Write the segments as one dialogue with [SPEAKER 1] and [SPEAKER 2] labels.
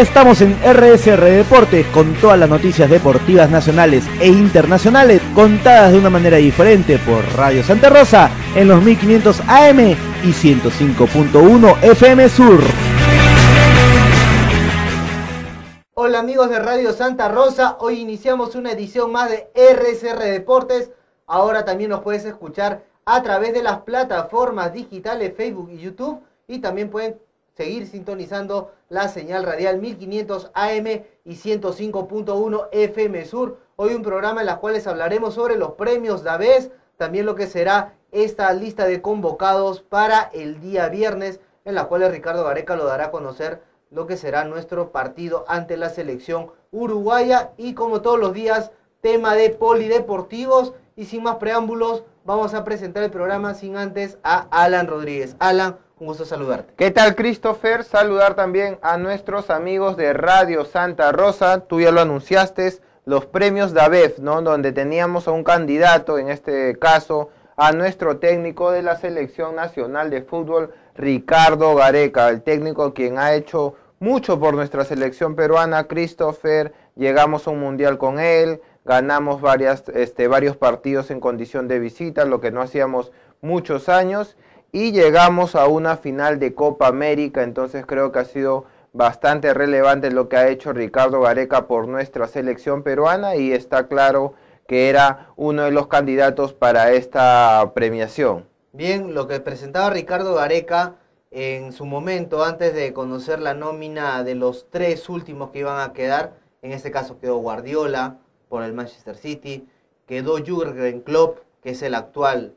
[SPEAKER 1] estamos en RSR Deportes con todas las noticias deportivas nacionales e internacionales contadas de una manera diferente por Radio Santa Rosa en los 1500 AM y 105.1 FM Sur. Hola amigos de Radio Santa Rosa, hoy iniciamos una edición más de RSR Deportes. Ahora también nos puedes escuchar a través de las plataformas digitales Facebook y YouTube y también pueden seguir sintonizando la señal radial 1500 AM y 105.1 FM Sur. Hoy un programa en el cual hablaremos sobre los premios vez también lo que será esta lista de convocados para el día viernes, en la cual Ricardo Gareca lo dará a conocer lo que será nuestro partido ante la selección uruguaya y como todos los días tema de polideportivos y sin más preámbulos vamos a presentar el programa sin antes a Alan Rodríguez. Alan, un gusto saludarte. ¿Qué tal, Christopher? Saludar también a
[SPEAKER 2] nuestros amigos de Radio Santa Rosa. Tú ya lo anunciaste, los premios DABEF, ¿no? Donde teníamos a un candidato, en este caso, a nuestro técnico de la Selección Nacional de Fútbol, Ricardo Gareca, el técnico quien ha hecho mucho por nuestra selección peruana, Christopher. Llegamos a un mundial con él, ganamos varias, este, varios partidos en condición de visita, lo que no hacíamos muchos años y llegamos a una final de Copa América, entonces creo que ha sido bastante relevante lo que ha hecho Ricardo Gareca por nuestra selección peruana y está claro que era uno de los candidatos para esta premiación.
[SPEAKER 1] Bien, lo que presentaba Ricardo Gareca en su momento, antes de conocer la nómina de los tres últimos que iban a quedar, en este caso quedó Guardiola por el Manchester City, quedó Jürgen Klopp, que es el actual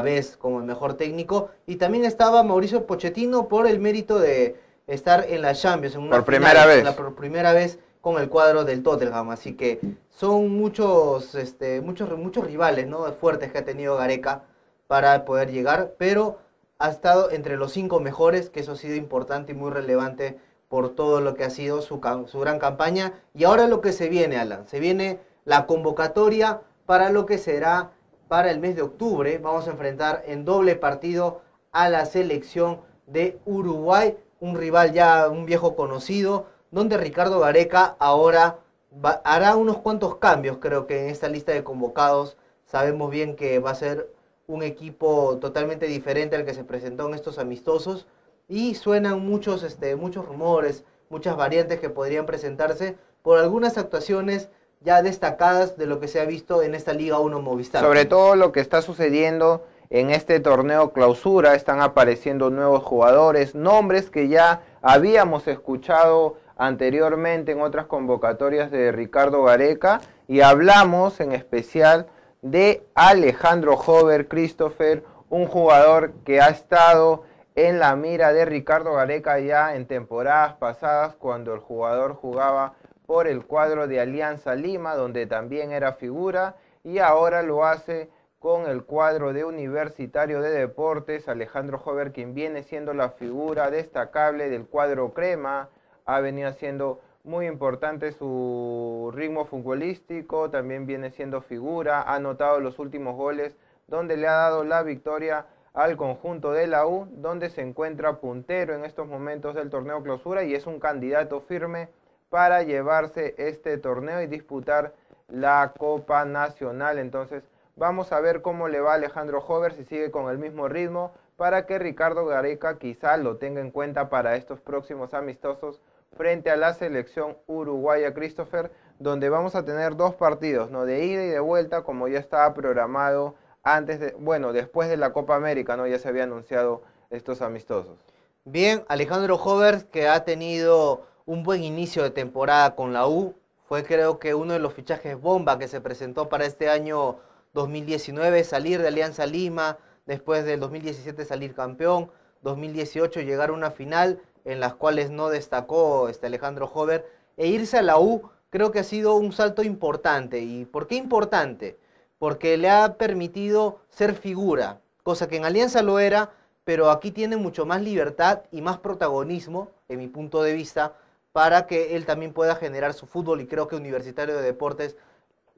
[SPEAKER 1] vez como el mejor técnico. Y también estaba Mauricio Pochettino por el mérito de estar en la Champions. por primera vez. por primera vez con el cuadro del Tottenham. Así que son muchos, este, muchos, muchos rivales ¿no? fuertes que ha tenido Gareca para poder llegar, pero ha estado entre los cinco mejores, que eso ha sido importante y muy relevante por todo lo que ha sido su, su gran campaña. Y ahora lo que se viene, Alan, se viene la convocatoria para lo que será para el mes de octubre. Vamos a enfrentar en doble partido a la selección de Uruguay, un rival ya un viejo conocido, donde Ricardo Gareca ahora hará unos cuantos cambios, creo que en esta lista de convocados sabemos bien que va a ser un equipo totalmente diferente al que se presentó en estos amistosos y suenan muchos, este, muchos rumores, muchas variantes que podrían presentarse por algunas actuaciones ya destacadas de lo que se ha visto en esta Liga 1 Movistar. Sobre
[SPEAKER 2] todo lo que está sucediendo en este torneo clausura, están apareciendo nuevos jugadores, nombres que ya habíamos escuchado anteriormente en otras convocatorias de Ricardo Gareca y hablamos en especial de Alejandro Hover Christopher, un jugador que ha estado en la mira de Ricardo Gareca ya en temporadas pasadas cuando el jugador jugaba por el cuadro de Alianza Lima, donde también era figura, y ahora lo hace con el cuadro de Universitario de Deportes, Alejandro Jover, quien viene siendo la figura destacable del cuadro crema, ha venido siendo muy importante su ritmo futbolístico, también viene siendo figura, ha anotado los últimos goles, donde le ha dado la victoria al conjunto de la U, donde se encuentra puntero en estos momentos del torneo clausura y es un candidato firme para llevarse este torneo y disputar la Copa Nacional. Entonces vamos a ver cómo le va Alejandro Hover, si sigue con el mismo ritmo, para que Ricardo Gareca quizá lo tenga en cuenta para estos próximos amistosos frente a la selección uruguaya Christopher, donde vamos a tener dos partidos, ¿no? De ida y de vuelta, como ya estaba programado antes de, bueno, después de la Copa América, ¿no? Ya
[SPEAKER 1] se había anunciado estos amistosos. Bien, Alejandro Hovers, que ha tenido un buen inicio de temporada con la U. Fue creo que uno de los fichajes bomba que se presentó para este año 2019, salir de Alianza Lima, después del 2017 salir campeón, 2018 llegar a una final en las cuales no destacó este Alejandro Hover e irse a la U creo que ha sido un salto importante. ¿Y por qué importante? Porque le ha permitido ser figura, cosa que en Alianza lo era, pero aquí tiene mucho más libertad y más protagonismo, en mi punto de vista, para que él también pueda generar su fútbol y creo que Universitario de Deportes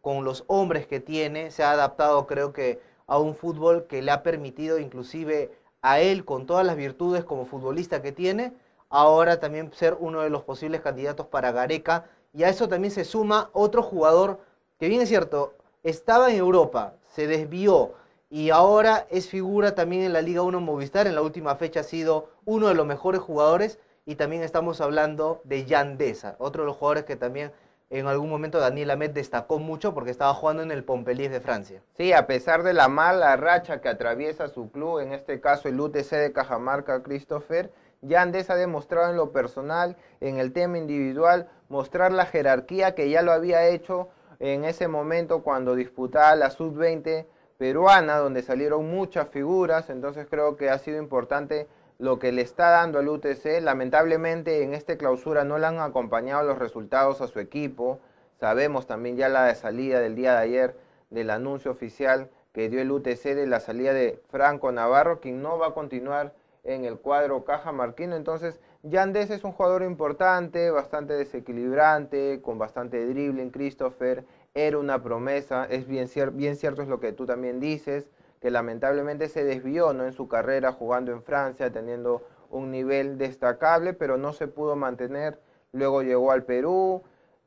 [SPEAKER 1] con los hombres que tiene se ha adaptado creo que a un fútbol que le ha permitido inclusive a él con todas las virtudes como futbolista que tiene ahora también ser uno de los posibles candidatos para Gareca y a eso también se suma otro jugador que bien es cierto estaba en Europa se desvió y ahora es figura también en la Liga 1 Movistar en la última fecha ha sido uno de los mejores jugadores y también estamos hablando de Yandesa, otro de los jugadores que también en algún momento Daniel Amet destacó mucho porque estaba jugando en el Pompelí de Francia. Sí, a pesar de la mala racha que atraviesa su club, en este
[SPEAKER 2] caso el UTC de Cajamarca, Christopher, Yandesa ha demostrado en lo personal, en el tema individual, mostrar la jerarquía que ya lo había hecho en ese momento cuando disputaba la sub-20 peruana, donde salieron muchas figuras, entonces creo que ha sido importante lo que le está dando al UTC. Lamentablemente en esta clausura no le han acompañado los resultados a su equipo. Sabemos también ya la salida del día de ayer del anuncio oficial que dio el UTC de la salida de Franco Navarro, quien no va a continuar en el cuadro Caja Marquino. Entonces, Yandes es un jugador importante, bastante desequilibrante, con bastante dribbling. Christopher era una promesa, es bien, bien cierto, es lo que tú también dices que lamentablemente se desvió ¿no? en su carrera jugando en Francia, teniendo un nivel destacable, pero no se pudo mantener. Luego llegó al Perú,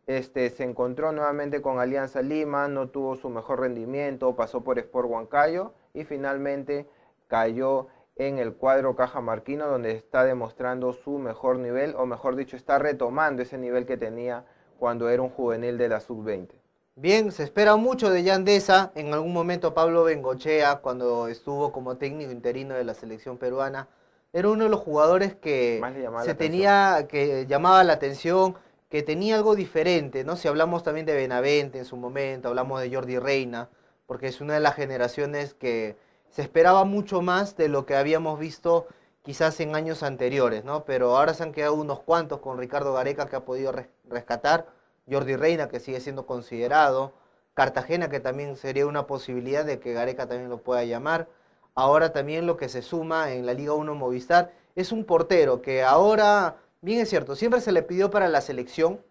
[SPEAKER 2] este, se encontró nuevamente con Alianza Lima, no tuvo su mejor rendimiento, pasó por Sport Huancayo y finalmente cayó en el cuadro cajamarquino donde está demostrando su mejor nivel, o mejor dicho, está
[SPEAKER 1] retomando ese nivel que tenía cuando era un juvenil de la sub-20. Bien, se espera mucho de Yandesa. En algún momento Pablo Bengochea, cuando estuvo como técnico interino de la selección peruana, era uno de los jugadores que se tenía, que llamaba la atención, que tenía algo diferente, ¿no? Si hablamos también de Benavente en su momento, hablamos de Jordi Reina, porque es una de las generaciones que se esperaba mucho más de lo que habíamos visto quizás en años anteriores, ¿no? Pero ahora se han quedado unos cuantos con Ricardo Gareca que ha podido rescatar Jordi Reina, que sigue siendo considerado, Cartagena, que también sería una posibilidad de que Gareca también lo pueda llamar. Ahora también lo que se suma en la Liga 1 Movistar es un portero que ahora, bien es cierto, siempre se le pidió para la selección,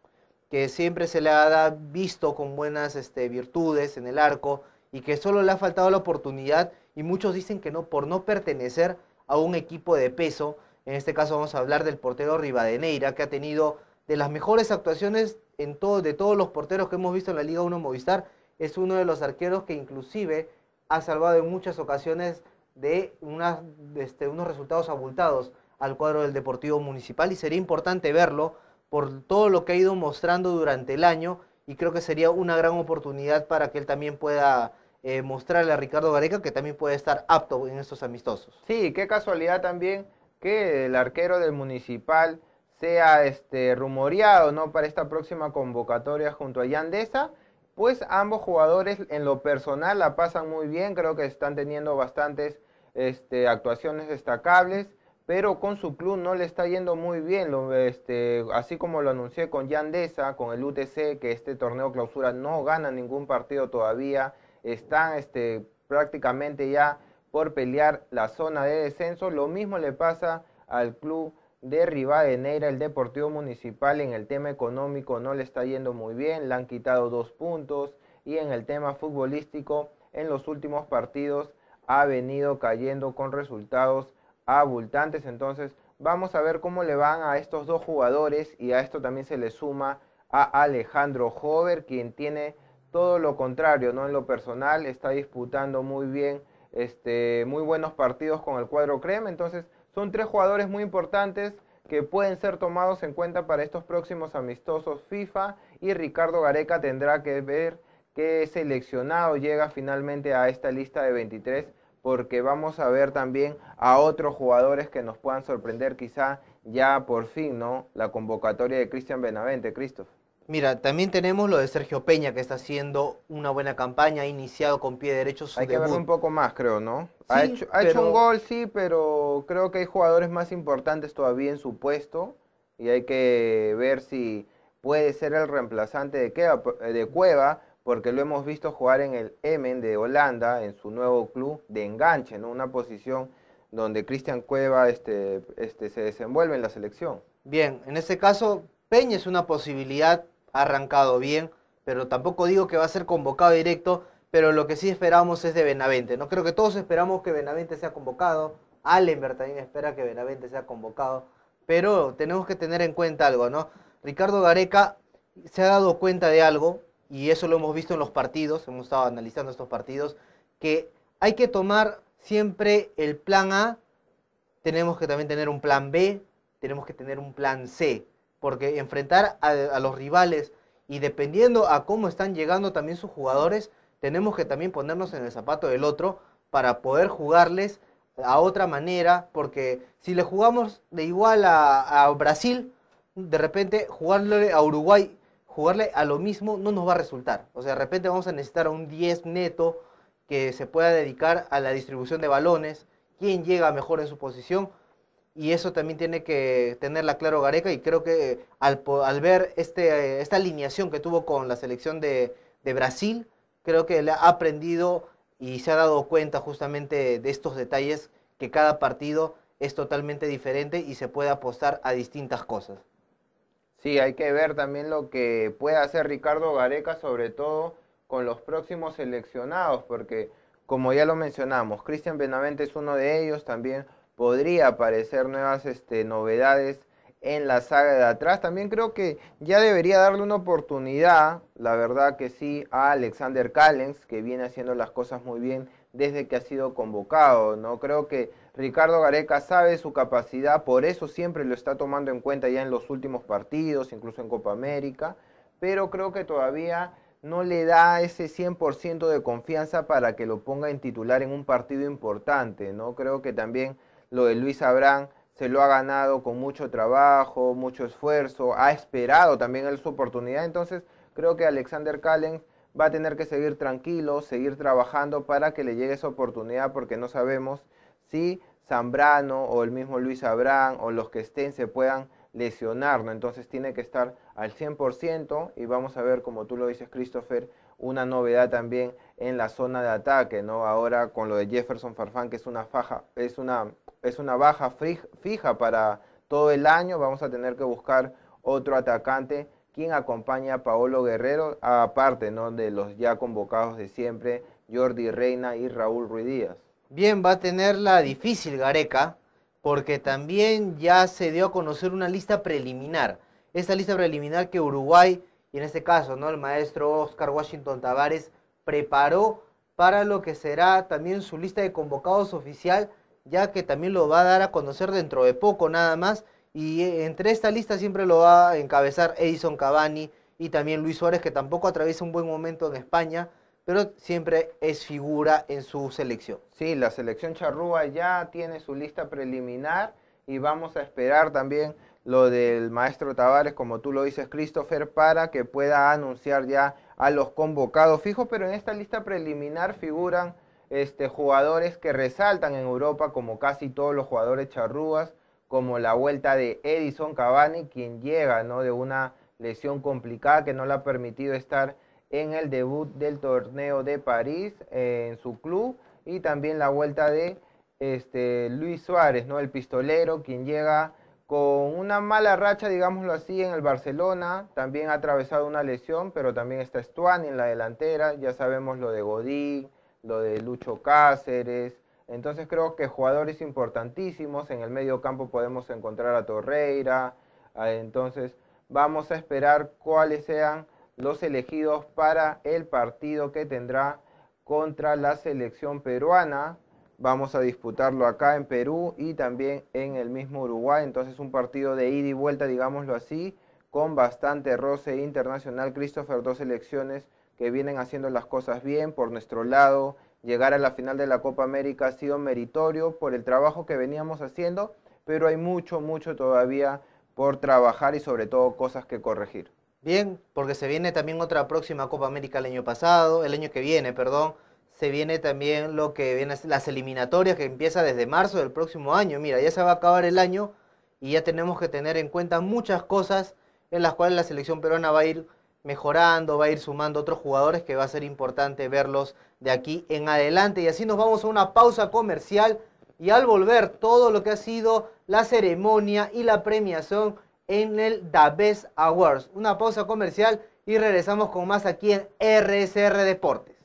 [SPEAKER 1] que siempre se le ha visto con buenas este, virtudes en el arco y que solo le ha faltado la oportunidad y muchos dicen que no por no pertenecer a un equipo de peso. En este caso vamos a hablar del portero Rivadeneira que ha tenido de las mejores actuaciones en todo, de todos los porteros que hemos visto en la Liga 1 Movistar. Es uno de los arqueros que inclusive ha salvado en muchas ocasiones de, este, unos resultados abultados al cuadro del Deportivo Municipal y sería importante verlo por todo lo que ha ido mostrando durante el año y creo que sería una gran oportunidad para que él también pueda eh, mostrarle a Ricardo Gareca que también puede estar apto en estos amistosos. Sí, qué casualidad también que el arquero del Municipal sea este,
[SPEAKER 2] rumoreado ¿no? para esta próxima convocatoria junto a Yandesa, pues ambos jugadores en lo personal la pasan muy bien, creo que están teniendo bastantes este, actuaciones destacables, pero con su club no le está yendo muy bien, lo, este, así como lo anuncié con Yandesa, con el UTC, que este torneo clausura no gana ningún partido todavía, están este, prácticamente ya por pelear la zona de descenso, lo mismo le pasa al club de Rivadeneira, el Deportivo Municipal en el tema económico no le está yendo muy bien, le han quitado dos puntos y en el tema futbolístico en los últimos partidos ha venido cayendo con resultados abultantes. Entonces vamos a ver cómo le van a estos dos jugadores y a esto también se le suma a Alejandro Hover, quien tiene todo lo contrario, ¿no? En lo personal está disputando muy bien, este, muy buenos partidos con el cuadro crema. Entonces son tres jugadores muy importantes que pueden ser tomados en cuenta para estos próximos amistosos FIFA y Ricardo Gareca tendrá que ver qué seleccionado llega finalmente a esta lista de 23 porque vamos a ver también a otros jugadores que nos puedan sorprender quizá ya por fin, ¿no? La convocatoria
[SPEAKER 1] de Cristian Benavente, Cristo Mira, también tenemos lo de Sergio Peña, que está haciendo una buena campaña, ha iniciado con pie derecho su Hay que ver un
[SPEAKER 2] poco más, creo, ¿no? ha, hecho, un gol, sí, pero creo que hay jugadores más importantes todavía en su puesto y hay que ver si puede ser el reemplazante de, Cueva, porque lo hemos visto jugar en el Emen de Holanda, en su nuevo club de enganche, ¿no? Una posición donde Cristian Cueva este, este, se desenvuelve en la selección.
[SPEAKER 1] Bien, en este caso, Peña es una posibilidad ha arrancado bien, pero tampoco digo que va a ser convocado directo, pero lo que sí esperamos es de Benavente. No creo que todos esperamos que Benavente sea convocado, Allenberg también espera que Benavente sea convocado, pero tenemos que tener en cuenta algo, ¿no? Ricardo Gareca se ha dado cuenta de algo, y eso lo hemos visto en los partidos, hemos estado analizando estos partidos, que hay que tomar siempre el plan A, tenemos que también tener un plan B, tenemos que tener un plan C porque enfrentar a, los rivales y dependiendo a cómo están llegando también sus jugadores, tenemos que también ponernos en el zapato del otro para poder jugarles a otra manera, porque si le jugamos de igual a, a Brasil, de repente jugarle a Uruguay, jugarle a lo mismo no nos va a resultar. O sea, de repente vamos a necesitar a un 10 neto que se pueda dedicar a la distribución de balones, quién llega mejor en su posición y eso también tiene que tenerla claro Gareca y creo que al, ver este, eh, esta alineación que tuvo con la selección de, de Brasil, creo que le ha aprendido y se ha dado cuenta justamente de estos detalles que cada partido es totalmente diferente y se puede apostar a distintas cosas.
[SPEAKER 2] Sí, hay que ver también lo que puede hacer Ricardo Gareca, sobre todo con los próximos seleccionados, porque como ya lo mencionamos, Cristian Benavente es uno de ellos, también podría aparecer nuevas este, novedades en la saga de atrás. También creo que ya debería darle una oportunidad, la verdad que sí, a Alexander Callens, que viene haciendo las cosas muy bien desde que ha sido convocado. No creo que Ricardo Gareca sabe su capacidad, por eso siempre lo está tomando en cuenta ya en los últimos partidos, incluso en Copa América, pero creo que todavía no le da ese 100% de confianza para que lo ponga en titular en un partido importante, ¿no? Creo que también lo de Luis Abrán se lo ha ganado con mucho trabajo, mucho esfuerzo, ha esperado también él su oportunidad. Entonces, creo que Alexander Callens va a tener que seguir tranquilo, seguir trabajando para que le llegue esa oportunidad, porque no sabemos si Zambrano o el mismo Luis Abrán o los que estén se puedan lesionar, ¿no? Entonces tiene que estar al 100% y vamos a ver, como tú lo dices, Christopher, una novedad también en la zona de ataque, ¿no? Ahora con lo de Jefferson Farfán, que es una faja, es una, baja fija para todo el año, vamos a tener que buscar otro atacante quien acompaña a Paolo Guerrero, aparte ¿no? de los ya convocados
[SPEAKER 1] de siempre, Jordi Reina y Raúl Ruiz Díaz. Bien, va a tener la difícil Gareca, porque también ya se dio a conocer una lista preliminar. Esta lista preliminar que Uruguay, y en este caso, ¿no? El maestro Oscar Washington Tavares preparó para lo que será también su lista de convocados oficial, ya que también lo va a dar a conocer dentro de poco nada más. Y eh, entre esta lista siempre lo va a encabezar Edison Cavani y también Luis Suárez, que tampoco atraviesa un buen momento en España, pero siempre es figura en su selección. Sí, la selección charrúa ya tiene su
[SPEAKER 2] lista preliminar y vamos a esperar también lo del maestro Tavares, como tú lo dices, Christopher, para que pueda anunciar ya a los convocados fijos, pero en esta lista preliminar figuran este, jugadores que resaltan en Europa, como casi todos los jugadores charrúas, como la vuelta de Edison Cavani, quien llega ¿no? de una lesión complicada que no le ha permitido estar en el debut del torneo de París eh, en su club, y también la vuelta de este, Luis Suárez, ¿no? el pistolero, quien llega con una mala racha, digámoslo así, en el Barcelona. También ha atravesado una lesión, pero también está Stuani en la delantera. Ya sabemos lo de Godín, lo de Lucho Cáceres. Entonces creo que jugadores importantísimos. En el medio campo podemos encontrar a Torreira. Ah, entonces vamos a esperar cuáles sean los elegidos para el partido que tendrá contra la selección peruana Vamos a disputarlo acá en Perú y también en el mismo Uruguay. Entonces un partido de ida y vuelta, digámoslo así, con bastante roce internacional. Christopher, dos elecciones que vienen haciendo las cosas bien por nuestro lado. Llegar a la final de la Copa América ha sido meritorio por el trabajo que veníamos haciendo, pero hay mucho, mucho todavía por trabajar y sobre todo cosas
[SPEAKER 1] que corregir. Bien, porque se viene también otra próxima Copa América el año pasado, el año que viene, perdón se viene también lo que viene las eliminatorias que empieza desde marzo del próximo año. Mira, ya se va a acabar el año y ya tenemos que tener en cuenta muchas cosas en las cuales la selección peruana va a ir mejorando, va a ir sumando otros jugadores que va a ser importante verlos de aquí en adelante. Y así nos vamos a una pausa comercial y al volver todo lo que ha sido la ceremonia y la premiación en el The Awards. Una pausa comercial y regresamos con más aquí en RSR Deportes.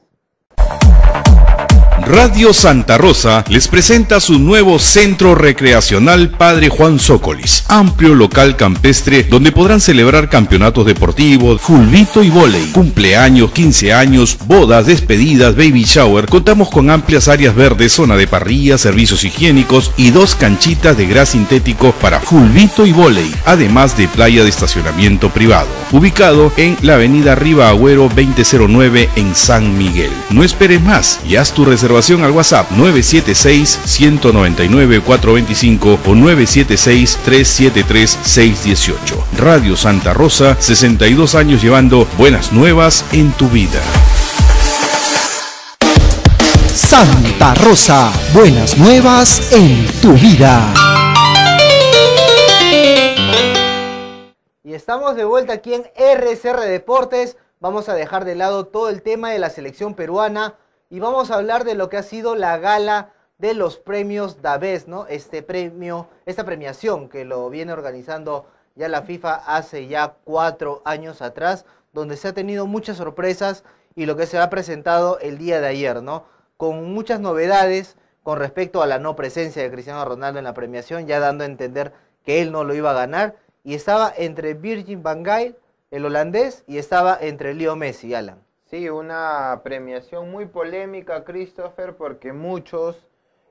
[SPEAKER 3] Radio Santa Rosa les presenta su nuevo centro recreacional Padre Juan Zócolis, amplio local campestre donde podrán celebrar campeonatos deportivos, fulbito y volei, cumpleaños, 15 años, bodas, despedidas, baby shower. Contamos con amplias áreas verdes, zona de parrilla, servicios higiénicos y dos canchitas de gras sintético para fulbito y volei, además de playa de estacionamiento privado, ubicado en la avenida Riva Agüero 2009 en San Miguel. No esperes más y haz tu reservación al WhatsApp 976-199-425 o 976-373-618. Radio Santa Rosa, 62 años llevando buenas nuevas en tu vida.
[SPEAKER 1] Santa Rosa, buenas nuevas en tu vida. Y estamos de vuelta aquí en RCR Deportes. Vamos a dejar de lado todo el tema de la selección peruana y vamos a hablar de lo que ha sido la gala de los premios Davés, ¿no? Este premio, esta premiación que lo viene organizando ya la FIFA hace ya cuatro años atrás, donde se ha tenido muchas sorpresas y lo que se ha presentado el día de ayer, ¿no? Con muchas novedades con respecto a la no presencia de Cristiano Ronaldo en la premiación, ya dando a entender que él no lo iba a ganar, y estaba entre Virgin van Gaal, el holandés, y estaba entre Leo Messi, Alan.
[SPEAKER 2] Sí, una premiación muy polémica, Christopher, porque muchos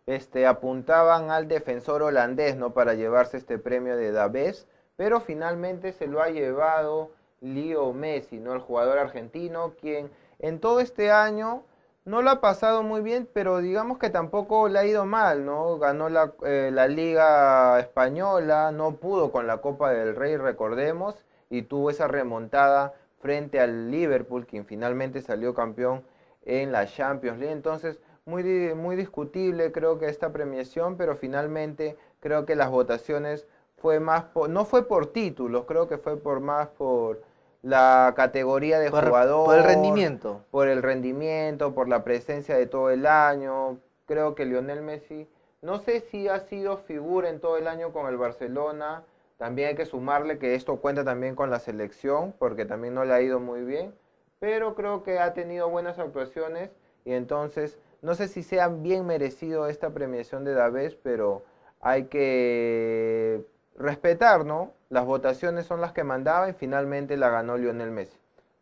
[SPEAKER 2] este, apuntaban al defensor holandés ¿no? para llevarse este premio de Davés, pero finalmente se lo ha llevado Leo Messi, ¿no? el jugador argentino, quien en todo este año no lo ha pasado muy bien, pero digamos que tampoco le ha ido mal, ¿no? Ganó la eh, Liga Española, no pudo con la Copa del Rey, recordemos, y tuvo esa remontada frente al Liverpool, quien finalmente salió campeón en la Champions League. Entonces, muy, muy discutible creo que esta premiación, pero finalmente creo que las votaciones fue más por, no fue por títulos, creo que fue por más por la categoría de jugador. Por el rendimiento. Por el rendimiento, por la presencia de todo el año. Creo que Lionel Messi, no sé si ha sido figura en todo el año con el Barcelona, también hay que sumarle que esto cuenta también con la selección, porque también no le ha ido muy bien, pero creo que ha tenido buenas actuaciones y entonces no sé si sea bien merecido esta premiación de Davés, pero hay que respetar, ¿no? Las votaciones son las que mandaba y
[SPEAKER 1] finalmente la ganó Lionel Messi.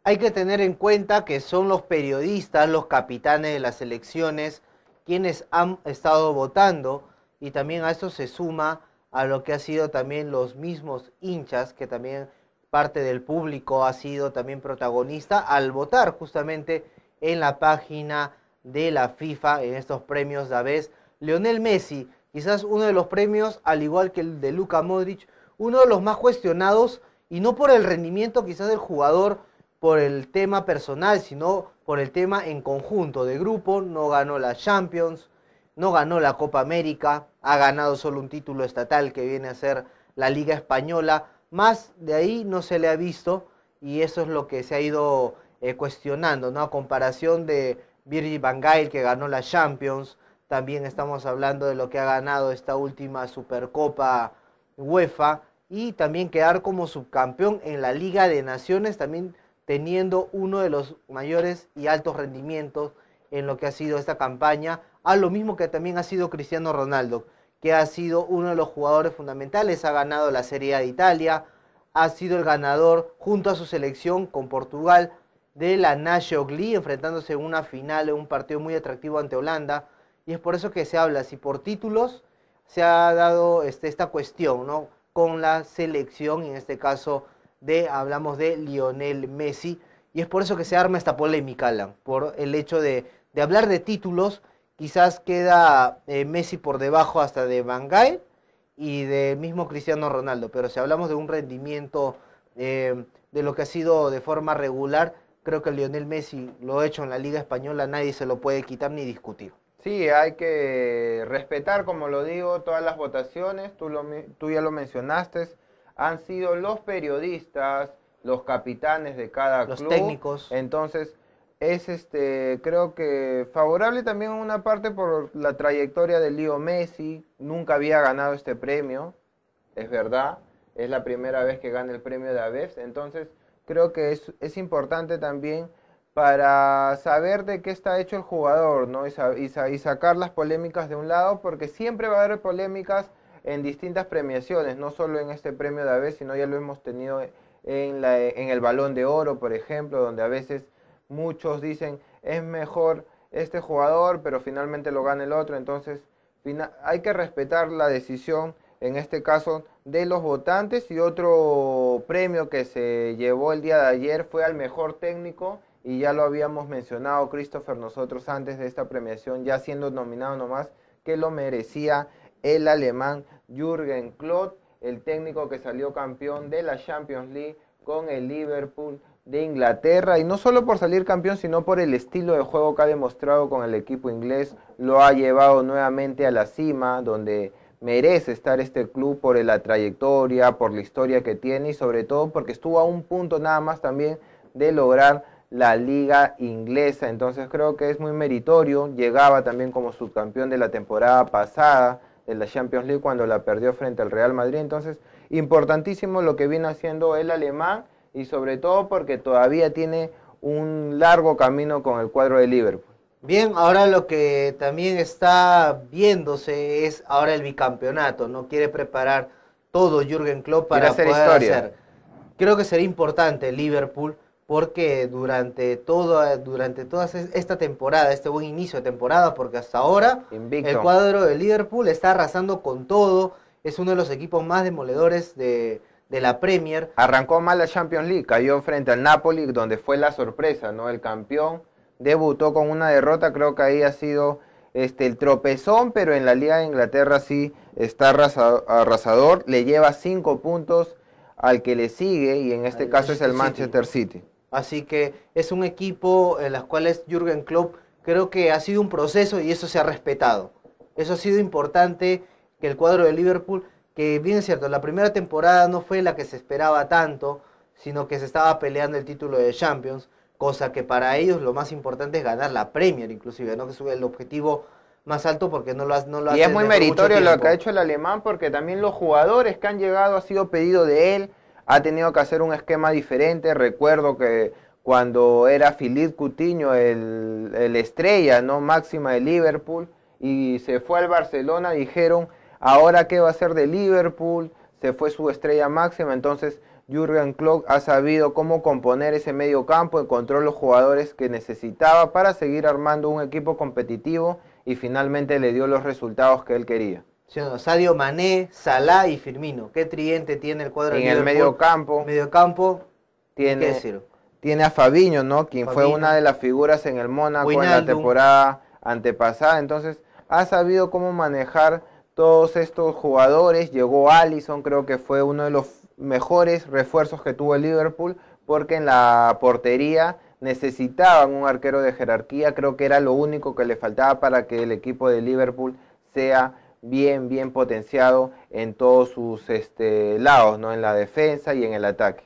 [SPEAKER 1] Hay que tener en cuenta que son los periodistas, los capitanes de las elecciones, quienes han estado votando y también a eso se suma a lo que ha sido también los mismos hinchas, que también parte del público ha sido también protagonista al votar justamente en la página de la FIFA en estos premios de vez. Lionel Messi, quizás uno de los premios, al igual que el de Luka Modric, uno de los más cuestionados, y no por el rendimiento quizás del jugador, por el tema personal, sino por el tema en conjunto de grupo. No ganó la Champions, no ganó la Copa América, ha ganado solo un título estatal que viene a ser la Liga Española. Más de ahí no se le ha visto y eso es lo que se ha ido eh, cuestionando, ¿no? A comparación de Virgil van Gaal que ganó la Champions, también estamos hablando de lo que ha ganado esta última Supercopa UEFA y también quedar como subcampeón en la Liga de Naciones, también teniendo uno de los mayores y altos rendimientos en lo que ha sido esta campaña, a lo mismo que también ha sido Cristiano Ronaldo, que ha sido uno de los jugadores fundamentales, ha ganado la Serie A de Italia, ha sido el ganador junto a su selección con Portugal de la National League, enfrentándose en una final en un partido muy atractivo ante Holanda. Y es por eso que se habla, si por títulos se ha dado este, esta cuestión, ¿no? Con la selección, en este caso de, hablamos de Lionel Messi, y es por eso que se arma esta polémica, Alan, por el hecho de de hablar de títulos, quizás queda eh, Messi por debajo hasta de Van Gaal y del mismo Cristiano Ronaldo, pero si hablamos de un rendimiento eh, de lo que ha sido de forma regular, creo que Lionel Messi lo ha hecho en la Liga Española, nadie se lo puede quitar ni discutir.
[SPEAKER 2] Sí, hay que respetar, como lo digo, todas las votaciones, tú, tú ya lo mencionaste, han sido los periodistas, los capitanes de cada club. Los técnicos. Entonces, es este, creo que favorable también una parte por la trayectoria de Leo Messi, nunca había ganado este premio, es verdad, es la primera vez que gana el premio de Aves. entonces creo que es, importante también para saber de qué está hecho el jugador, ¿no? Y, sacar las polémicas de un lado, porque siempre va a haber polémicas en distintas premiaciones, no solo en este premio de Aves, sino ya lo hemos tenido en el Balón de Oro, por ejemplo, donde a veces muchos dicen es mejor este jugador, pero finalmente lo gana el otro. Entonces, hay que respetar la decisión, en este caso, de los votantes. Y otro premio que se llevó el día de ayer fue al mejor técnico. Y ya lo habíamos mencionado, Christopher, nosotros antes de esta premiación, ya siendo nominado nomás, que lo merecía el alemán Jürgen Klopp, el técnico que salió campeón de la Champions League con el Liverpool de Inglaterra y no solo por salir campeón, sino por el estilo de juego que ha demostrado con el equipo inglés, lo ha llevado nuevamente a la cima, donde merece estar este club por la trayectoria, por la historia que tiene y sobre todo porque estuvo a un punto nada más también de lograr la liga inglesa. Entonces creo que es muy meritorio. Llegaba también como subcampeón de la temporada pasada de la Champions League cuando la perdió frente al Real Madrid. Entonces importantísimo lo que viene haciendo el alemán y sobre todo porque todavía tiene un largo camino con el cuadro de Liverpool.
[SPEAKER 1] Bien, ahora lo que también está viéndose es ahora el bicampeonato, ¿no? Quiere preparar todo Jürgen Klopp para hacer historia. Creo que sería importante Liverpool porque durante, todo, durante toda esta temporada, este buen inicio de temporada, porque hasta ahora el cuadro de Liverpool está arrasando con todo, es uno de los equipos más demoledores de, de la Premier. Arrancó mal la Champions
[SPEAKER 2] League, cayó frente al Napoli, donde fue la sorpresa, ¿no? El campeón debutó con una derrota, creo que ahí ha sido este, el tropezón, pero en la Liga de Inglaterra sí está arrasador, le lleva cinco puntos al que le sigue y en este caso es el Manchester City.
[SPEAKER 1] Así que es un equipo en las cuales Jürgen Klopp creo que ha sido un proceso y eso se ha respetado. Eso ha sido importante que el cuadro de Liverpool que bien cierto, la primera temporada no fue la que se esperaba tanto, sino que se estaba peleando el título de Champions, cosa que para ellos lo más importante es ganar la Premier inclusive, ¿no? que es el objetivo más alto porque no lo, ha, no lo Y es muy meritorio lo que ha
[SPEAKER 2] hecho el alemán porque también los jugadores que han llegado ha sido pedido de él, ha tenido que hacer un esquema diferente, recuerdo que cuando era Filipe Coutinho el, estrella, ¿no? máxima de Liverpool y se fue al Barcelona, dijeron Ahora, ¿qué va a ser de Liverpool? Se fue su estrella máxima, entonces Jurgen Klopp ha sabido cómo componer ese medio campo, encontró los jugadores que necesitaba para seguir armando un equipo competitivo y finalmente le dio los resultados que él quería.
[SPEAKER 1] Sadio Mané, Salah y Firmino. ¿Qué triente tiene el cuadro? En el medio campo. Medio campo. Tiene,
[SPEAKER 2] tiene a Fabiño, ¿no? Quien fue una
[SPEAKER 1] de las figuras en el Mónaco en la
[SPEAKER 2] temporada antepasada. Entonces, ha sabido cómo manejar todos estos jugadores. Llegó Allison, creo que fue uno de los mejores refuerzos que tuvo el Liverpool, porque en la portería necesitaban un arquero de jerarquía. Creo que era lo único que le faltaba para que el equipo de Liverpool sea bien, bien potenciado
[SPEAKER 1] en todos sus este, lados, ¿no? en la defensa y en el ataque.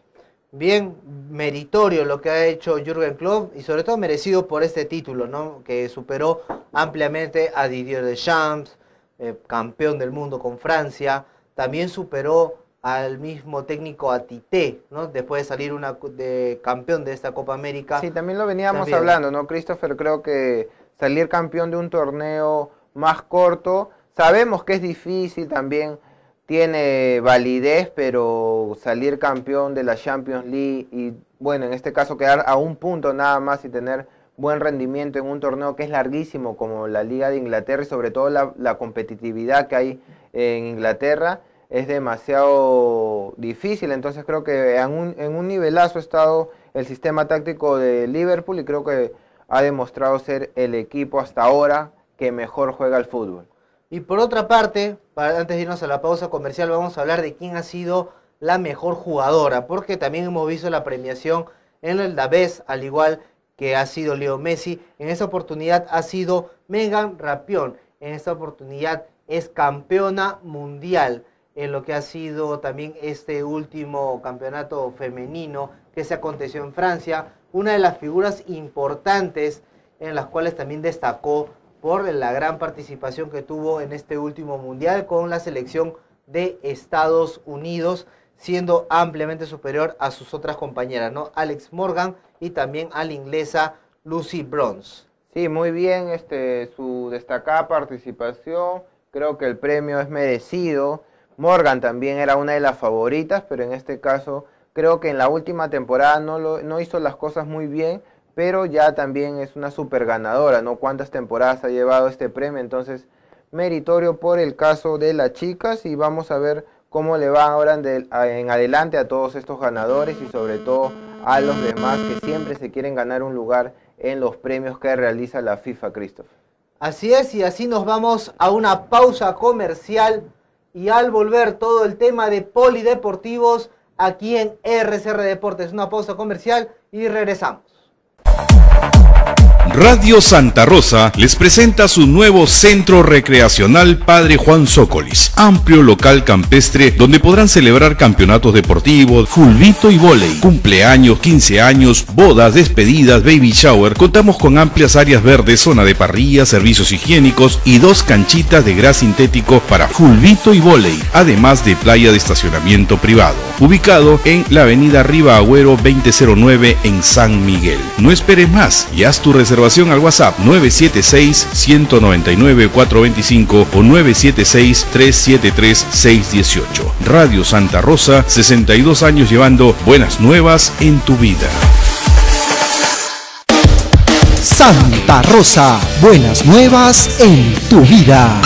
[SPEAKER 1] Bien meritorio lo que ha hecho Jürgen Klopp y sobre todo merecido por este título, ¿no? que superó ampliamente a Didier Deschamps, eh, campeón del mundo con Francia, también superó al mismo técnico Atité, ¿no? Después de salir una, de campeón de esta Copa América. Sí, también
[SPEAKER 2] lo veníamos hablando, ¿no? Christopher, creo que salir campeón de un torneo más corto, sabemos que es difícil también, tiene validez, pero salir campeón de la Champions League y, bueno, en este caso quedar a un punto nada más y tener buen rendimiento en un torneo que es larguísimo como la Liga de Inglaterra y sobre todo la, competitividad que hay en Inglaterra es demasiado difícil. Entonces creo que en un, en un nivelazo ha estado el sistema táctico de Liverpool y creo que ha demostrado ser el equipo hasta ahora que mejor juega al fútbol.
[SPEAKER 1] Y por otra parte, para, antes de irnos a la pausa comercial, vamos a hablar de quién ha sido la mejor jugadora, porque también hemos visto la premiación en el Daves, al igual que que ha sido Leo Messi, en esta oportunidad ha sido Megan Rapión, en esta oportunidad es campeona mundial en lo que ha sido también este último campeonato femenino que se aconteció en Francia, una de las figuras importantes en las cuales también destacó por la gran participación que tuvo en este último mundial con la selección de Estados Unidos siendo ampliamente superior a sus otras compañeras, ¿no? Alex Morgan y también a la inglesa Lucy Bronze. Sí, muy bien este, su destacada participación. Creo que el
[SPEAKER 2] premio es merecido. Morgan también era una de las favoritas, pero en este caso creo que en la última temporada no, no hizo las cosas muy bien, pero ya también es una super ganadora, ¿no? ¿Cuántas temporadas ha llevado este premio? Entonces, meritorio por el caso de las chicas y vamos a ver cómo le va ahora en adelante a todos estos ganadores y sobre todo a los demás que siempre se quieren ganar un lugar en los premios que realiza la FIFA, Christoph.
[SPEAKER 1] Así es, y así nos vamos a una pausa comercial y al volver todo el tema de polideportivos aquí en RCR Deportes. Una pausa comercial y regresamos.
[SPEAKER 3] Radio Santa Rosa les presenta su nuevo centro recreacional Padre Juan Zócolis, amplio local campestre donde podrán celebrar campeonatos deportivos, fulbito y volei, cumpleaños, 15 años, bodas, despedidas, baby shower. Contamos con amplias áreas verdes, zona de parrilla, servicios higiénicos y dos canchitas de gras sintético para fulbito y volei, además de playa de estacionamiento privado, ubicado en la avenida Riva Agüero 2009 en San Miguel. No esperes más y haz tu reserva al WhatsApp 976-199-425 o 976-373-618. Radio Santa Rosa, 62 años llevando buenas nuevas en tu vida.
[SPEAKER 1] Santa Rosa, buenas nuevas en tu vida.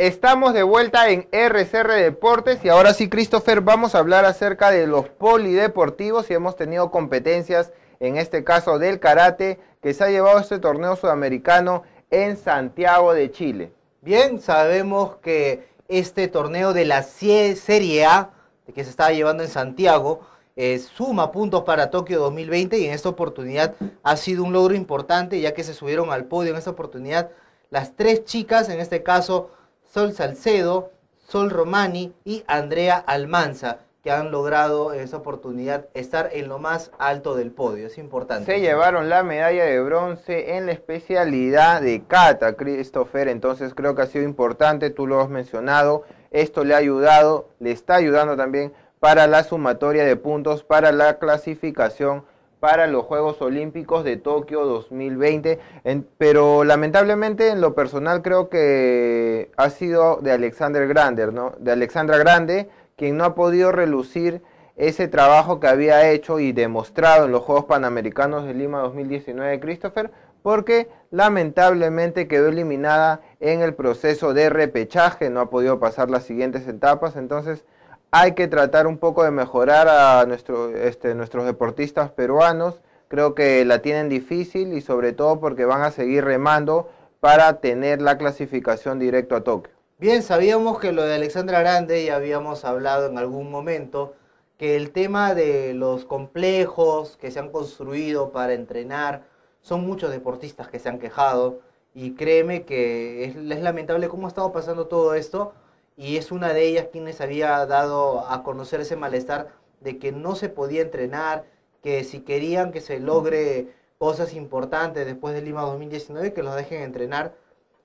[SPEAKER 2] Estamos de vuelta en RCR Deportes y ahora sí, Christopher, vamos a hablar acerca de los polideportivos y hemos tenido competencias, en este caso del karate, que se ha llevado este torneo sudamericano en Santiago de
[SPEAKER 1] Chile. Bien, sabemos que este torneo de la Serie A, que se estaba llevando en Santiago, eh, suma puntos para Tokio 2020 y en esta oportunidad ha sido un logro importante ya que se subieron al podio en esta oportunidad las tres chicas, en este caso Sol Salcedo, Sol Romani y Andrea Almanza, que han logrado en esa oportunidad estar en lo más alto del podio. Es importante.
[SPEAKER 2] Se llevaron la medalla de bronce en la especialidad de Cata, Christopher. Entonces creo que ha sido importante, tú lo has mencionado. Esto le ha ayudado, le está ayudando también para la sumatoria de puntos, para la clasificación para los Juegos Olímpicos de Tokio 2020. pero lamentablemente en lo personal creo que ha sido de Alexander Grande, ¿no? De Alexandra Grande, quien no ha podido relucir ese trabajo que había hecho y demostrado en los Juegos Panamericanos de Lima 2019 de Christopher, porque lamentablemente quedó eliminada en el proceso de repechaje, no ha podido pasar las siguientes etapas, entonces hay que tratar un poco de mejorar a este, nuestros deportistas peruanos. Creo que la tienen difícil y sobre todo porque van a seguir remando para tener la clasificación directo a Tokio.
[SPEAKER 1] Bien, sabíamos que lo de Alexandra Grande ya habíamos hablado en algún momento, que el tema de los complejos que se han construido para entrenar, son muchos deportistas que se han quejado y créeme que es, es lamentable cómo ha estado pasando todo esto y es una de ellas quienes había dado a conocer ese malestar de que no se podía entrenar, que si querían que se logre cosas importantes después de Lima 2019, que los dejen entrenar.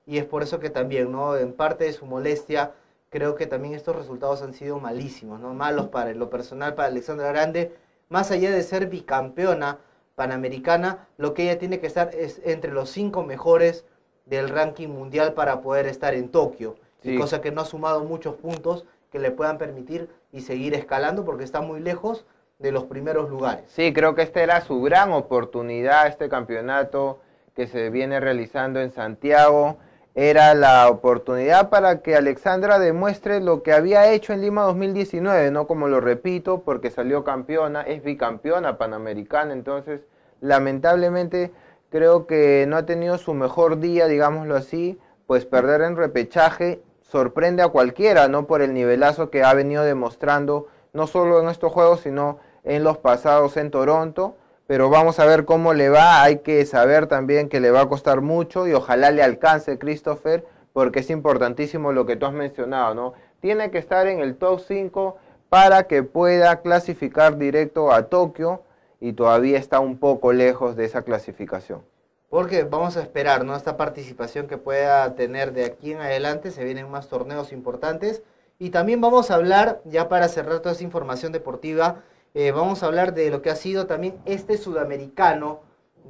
[SPEAKER 1] Y es por eso que también, ¿no? En parte de su molestia, creo que también estos resultados han sido malísimos, ¿no? Malos para lo personal, para Alexandra Grande. Más allá de ser bicampeona panamericana, lo que ella tiene que estar es entre los cinco mejores del ranking mundial para poder estar en Tokio. Y cosa que no ha sumado muchos puntos que le puedan permitir y seguir escalando porque está muy lejos de los primeros lugares.
[SPEAKER 2] Sí, creo que esta era su gran oportunidad, este campeonato que se viene realizando en Santiago, era la oportunidad para que Alexandra demuestre lo que había hecho en Lima 2019, ¿no? Como lo repito, porque salió campeona, es bicampeona panamericana, entonces lamentablemente creo que no ha tenido su mejor día, digámoslo así, pues perder en repechaje sorprende a cualquiera, ¿no? Por el nivelazo que ha venido demostrando, no solo en estos juegos, sino en los pasados en Toronto. Pero vamos a ver cómo le va. Hay que saber también que le va a costar mucho y ojalá le alcance Christopher, porque es importantísimo lo que tú has mencionado, ¿no? Tiene que estar en el top 5 para que pueda clasificar directo a Tokio y todavía está un poco lejos de esa clasificación
[SPEAKER 1] porque vamos a esperar, ¿no? Esta participación que pueda tener de aquí en adelante, se vienen más torneos importantes. Y también vamos a hablar, ya para cerrar toda esa información deportiva, eh, vamos a hablar de lo que ha sido también este sudamericano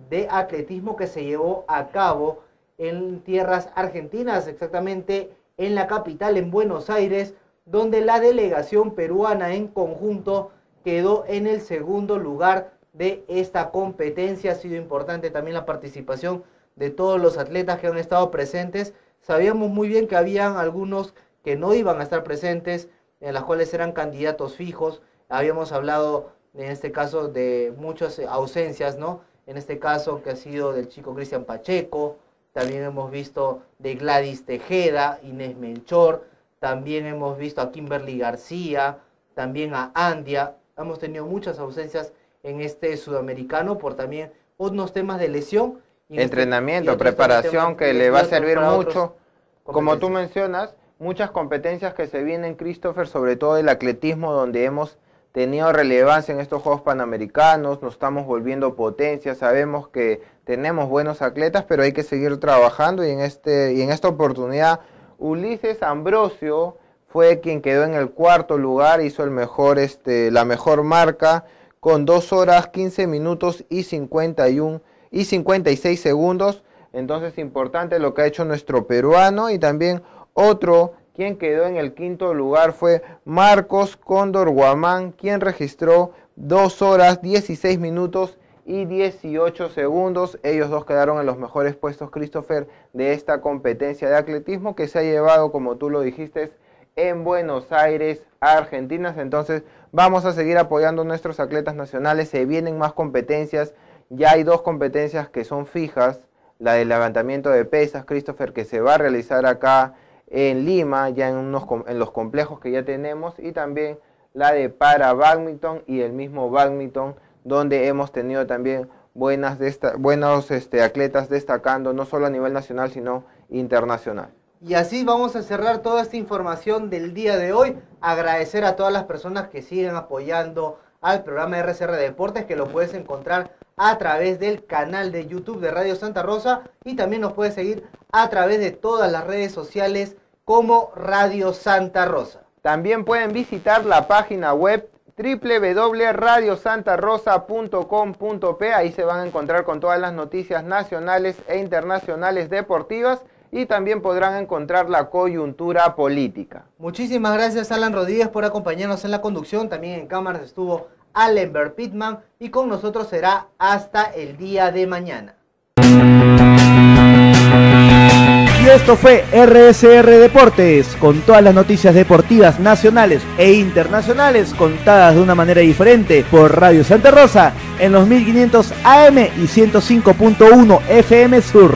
[SPEAKER 1] de atletismo que se llevó a cabo en tierras argentinas, exactamente en la capital, en Buenos Aires, donde la delegación peruana en conjunto quedó en el segundo lugar de esta competencia. Ha sido importante también la participación de todos los atletas que han estado presentes. Sabíamos muy bien que habían algunos que no iban a estar presentes, en las cuales eran candidatos fijos. Habíamos hablado en este caso de muchas ausencias, ¿no? En este caso que ha sido del chico Cristian Pacheco, también hemos visto de Gladys Tejeda, Inés Melchor, también hemos visto a Kimberly García, también a Andia. Hemos tenido muchas ausencias en este sudamericano por también unos temas de lesión. Y este Entrenamiento, preparación que le va a servir mucho.
[SPEAKER 2] Como tú mencionas, muchas competencias que se vienen, Christopher, sobre todo el atletismo, donde hemos tenido relevancia en estos Juegos Panamericanos, nos estamos volviendo potencia, sabemos que tenemos buenos atletas, pero hay que seguir trabajando y en, este, y en esta oportunidad Ulises Ambrosio fue quien quedó en el cuarto lugar, hizo el mejor, este, la mejor marca con 2 horas 15 minutos y, 51, y 56 segundos. Entonces importante lo que ha hecho nuestro peruano y también otro quien quedó en el quinto lugar fue Marcos Cóndor Guamán, quien registró 2 horas 16 minutos y 18 segundos. Ellos dos quedaron en los mejores puestos, Christopher, de esta competencia de atletismo que se ha llevado, como tú lo dijiste, en Buenos Aires, Argentina. Entonces vamos a seguir apoyando a nuestros atletas nacionales. Se vienen más competencias. Ya hay dos competencias que son fijas. La del levantamiento de pesas, Christopher, que se va a realizar acá en Lima, ya en, unos, en los complejos que ya tenemos. Y también la de para badminton y el mismo badminton, donde hemos tenido también buenas buenos este, atletas destacando, no solo a nivel nacional, sino internacional.
[SPEAKER 1] Y así vamos a cerrar toda esta información del día de hoy. Agradecer a todas las personas que siguen apoyando al programa RCR Deportes, que lo puedes encontrar a través del canal de YouTube de Radio Santa Rosa y también nos puedes seguir a través de todas las redes sociales como Radio Santa Rosa. También pueden visitar la página
[SPEAKER 2] web www.radiosantarosa.com.p. Ahí se van a encontrar con todas las noticias nacionales e internacionales deportivas y también podrán encontrar la coyuntura política.
[SPEAKER 1] Muchísimas gracias Alan Rodríguez por acompañarnos en la conducción, también en cámaras estuvo Allenberg Pittman y con nosotros será hasta el día de mañana. Y esto fue RSR Deportes, con todas las noticias deportivas nacionales e internacionales contadas de una manera diferente por Radio Santa Rosa en los 1500 AM y 105.1 FM Sur.